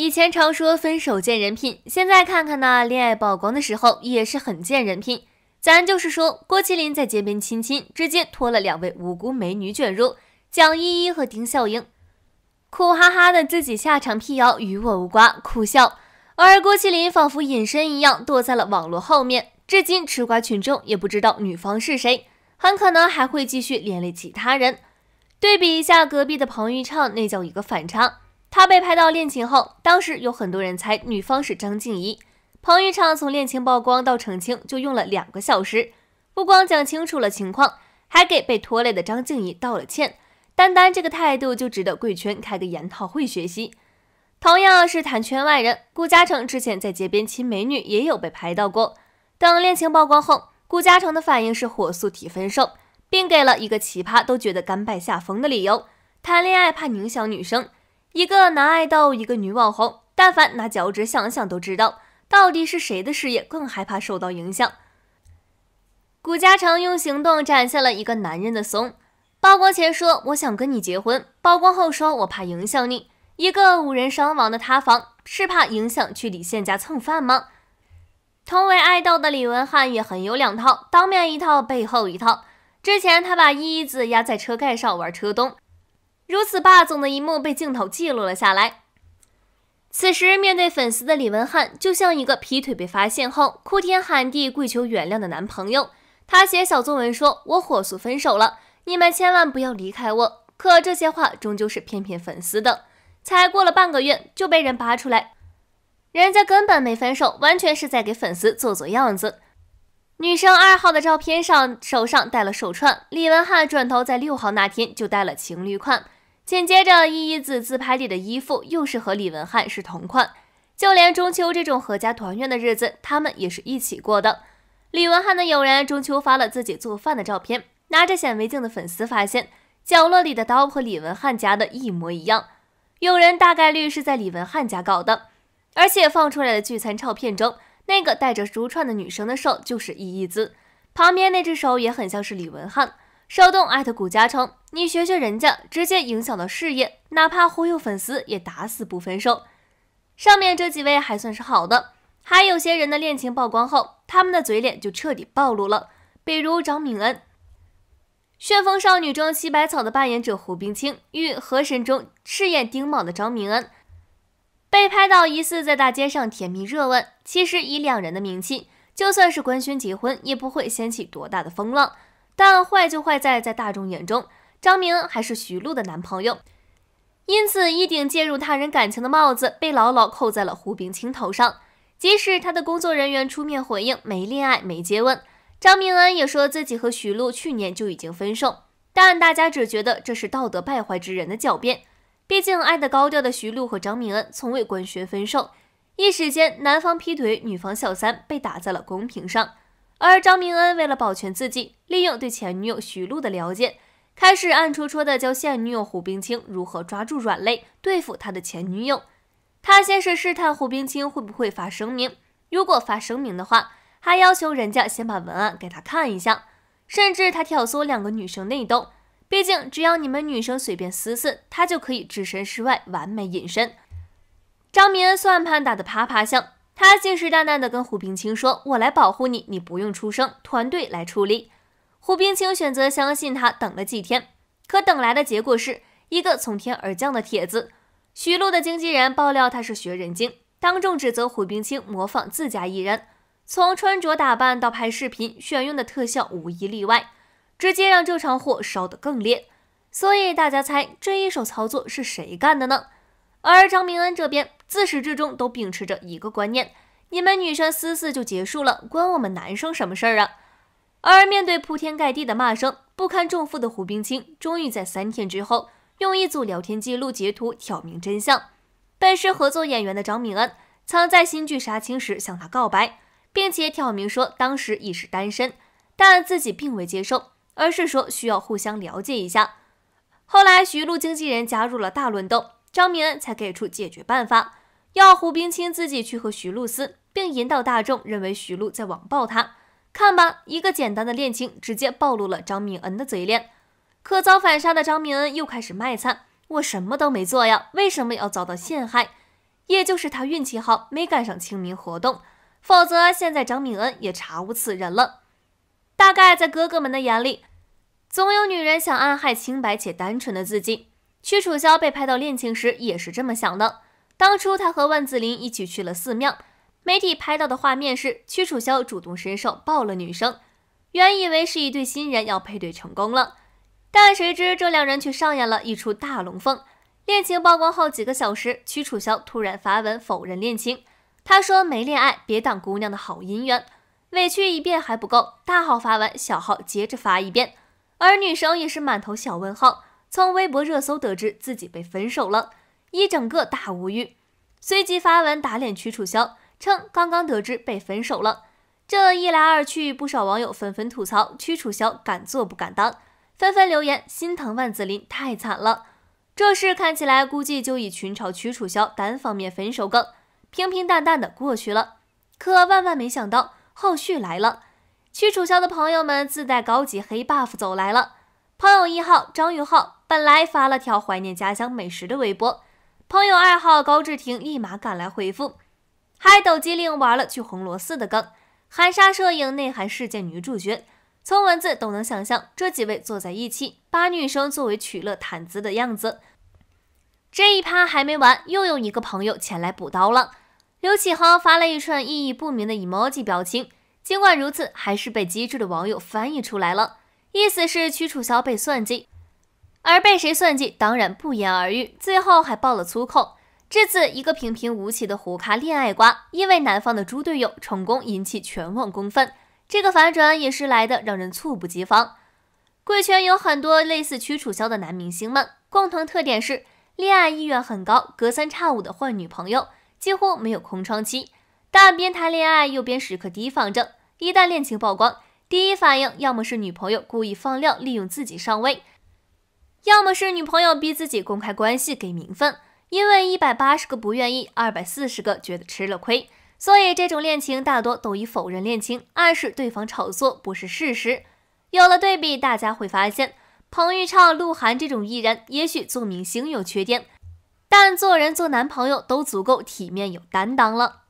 以前常说分手见人品，现在看看呢，恋爱曝光的时候也是很见人品。咱就是说，郭麒麟在街边亲亲，直接拖了两位无辜美女卷入，蒋依依和丁笑盈，苦哈哈的自己下场辟谣与我无关，苦笑。而郭麒麟仿佛隐身一样躲在了网络后面，至今吃瓜群众也不知道女方是谁，很可能还会继续连累其他人。对比一下隔壁的彭昱畅，那叫一个反差。他被拍到恋情后，当时有很多人猜女方是张静怡。彭昱畅从恋情曝光到澄清，就用了两个小时，不光讲清楚了情况，还给被拖累的张静怡道了歉。单单这个态度就值得贵圈开个研讨会学习。同样是谈圈外人，顾嘉诚之前在街边亲美女也有被拍到过。等恋情曝光后，顾嘉诚的反应是火速提分手，并给了一个奇葩都觉得甘拜下风的理由：谈恋爱怕影响女生。一个男爱豆，一个女网红，但凡拿脚趾想想都知道，到底是谁的事业更害怕受到影响？谷嘉诚用行动展现了一个男人的怂。曝光前说我想跟你结婚，曝光后说我怕影响你。一个五人伤亡的塌房，是怕影响去李现家蹭饭吗？同为爱豆的李文翰也很有两套，当面一套，背后一套。之前他把“一”子压在车盖上玩车咚。如此霸总的一幕被镜头记录了下来。此时面对粉丝的李文翰，就像一个劈腿被发现后哭天喊地跪求原谅的男朋友。他写小作文说：“我火速分手了，你们千万不要离开我。”可这些话终究是骗骗粉丝的。才过了半个月，就被人扒出来，人家根本没分手，完全是在给粉丝做做样子。女生二号的照片上手上戴了手串，李文翰转头在六号那天就戴了情侣款。紧接着，依一子自拍里的衣服又是和李文翰是同款，就连中秋这种合家团圆的日子，他们也是一起过的。李文翰的友人中秋发了自己做饭的照片，拿着显微镜的粉丝发现，角落里的刀和李文翰夹的一模一样，有人大概率是在李文翰家搞的。而且放出来的聚餐照片中，那个带着珠串的女生的手就是一一子，旁边那只手也很像是李文翰。邵栋艾特谷嘉诚，你学学人家，直接影响到事业，哪怕忽悠粉丝也打死不分手。上面这几位还算是好的，还有些人的恋情曝光后，他们的嘴脸就彻底暴露了。比如张铭恩，《旋风少女》中戚百草的扮演者胡冰卿与《河神》中饰演丁卯的张铭恩，被拍到疑似在大街上甜蜜热吻。其实以两人的名气，就算是官宣结婚，也不会掀起多大的风浪。但坏就坏在在大众眼中，张明恩还是徐璐的男朋友，因此一顶介入他人感情的帽子被牢牢扣在了胡冰卿头上。即使他的工作人员出面回应没恋爱、没接吻，张明恩也说自己和徐璐去年就已经分手，但大家只觉得这是道德败坏之人的狡辩。毕竟爱得高调的徐璐和张明恩从未官宣分手，一时间男方劈腿、女方小三被打在了公屏上。而张明恩为了保全自己，利用对前女友徐璐的了解，开始暗戳戳地教现女友胡冰卿如何抓住软肋对付他的前女友。他先是试探胡冰卿会不会发声明，如果发声明的话，还要求人家先把文案给他看一下，甚至他挑唆两个女生内斗。毕竟只要你们女生随便撕撕，他就可以置身事外，完美隐身。张明恩算盘打得啪啪响。他信誓旦旦地跟胡冰卿说：“我来保护你，你不用出声，团队来处理。”胡冰卿选择相信他，等了几天，可等来的结果是一个从天而降的帖子。徐璐的经纪人爆料，他是学人精，当众指责胡冰卿模仿自家艺人，从穿着打扮到拍视频选用的特效，无一例外，直接让这场火烧得更烈。所以大家猜这一手操作是谁干的呢？而张铭恩这边。自始至终都秉持着一个观念：你们女生私事就结束了，关我们男生什么事儿啊？而面对铺天盖地的骂声，不堪重负的胡冰卿终于在三天之后，用一组聊天记录截图挑明真相。本是合作演员的张敏恩，曾在新剧杀青时向他告白，并且挑明说当时已是单身，但自己并未接受，而是说需要互相了解一下。后来，徐璐经纪人加入了大乱斗。张明恩才给出解决办法，要胡冰卿自己去和徐露私，并引导大众认为徐露在网暴他。看吧，一个简单的恋情直接暴露了张明恩的嘴脸。可遭反杀的张明恩又开始卖惨：“我什么都没做呀，为什么要遭到陷害？”也就是他运气好，没赶上清明活动，否则现在张明恩也查无此人了。大概在哥哥们的眼里，总有女人想暗害清白且单纯的自己。屈楚萧被拍到恋情时也是这么想的。当初他和万梓林一起去了寺庙，媒体拍到的画面是屈楚萧主动伸手抱了女生。原以为是一对新人要配对成功了，但谁知这两人却上演了一出大龙凤。恋情曝光后几个小时，屈楚萧突然发文否认恋情，他说没恋爱，别挡姑娘的好姻缘。委屈一遍还不够，大号发完，小号接着发一遍。而女生也是满头小问号。从微博热搜得知自己被分手了，一整个大无语，随即发文打脸曲楚萧，称刚刚得知被分手了。这一来二去，不少网友纷纷吐槽曲楚萧敢做不敢当，纷纷留言心疼万梓林太惨了。这事看起来估计就以群嘲曲楚萧单方面分手梗平平淡淡的过去了，可万万没想到后续来了，曲楚萧的朋友们自带高级黑 buff 走来了，朋友一号张玉浩。本来发了条怀念家乡美食的微博，朋友爱好高志廷立马赶来回复，还抖机灵玩了去红螺寺的梗，含沙射影内涵事件女主角，从文字都能想象这几位坐在一起把女生作为取乐毯子的样子。这一趴还没完，又有一个朋友前来补刀了，刘启航发了一串意义不明的 emoji 表情，尽管如此，还是被机智的网友翻译出来了，意思是屈楚萧被算计。而被谁算计，当然不言而喻。最后还爆了粗口。这次一个平平无奇的胡咖恋爱瓜，因为男方的猪队友成功引起全网公愤。这个反转也是来的让人猝不及防。贵圈有很多类似曲楚萧的男明星们，共同特点是恋爱意愿很高，隔三差五的换女朋友，几乎没有空窗期。但边谈恋爱，又边时刻提防着，一旦恋情曝光，第一反应要么是女朋友故意放料，利用自己上位。要么是女朋友逼自己公开关系给名分，因为一百八十个不愿意，二百四十个觉得吃了亏，所以这种恋情大多都以否认恋情，暗示对方炒作不是事实。有了对比，大家会发现，彭昱畅、鹿晗这种艺人，也许做明星有缺点，但做人做男朋友都足够体面有担当了。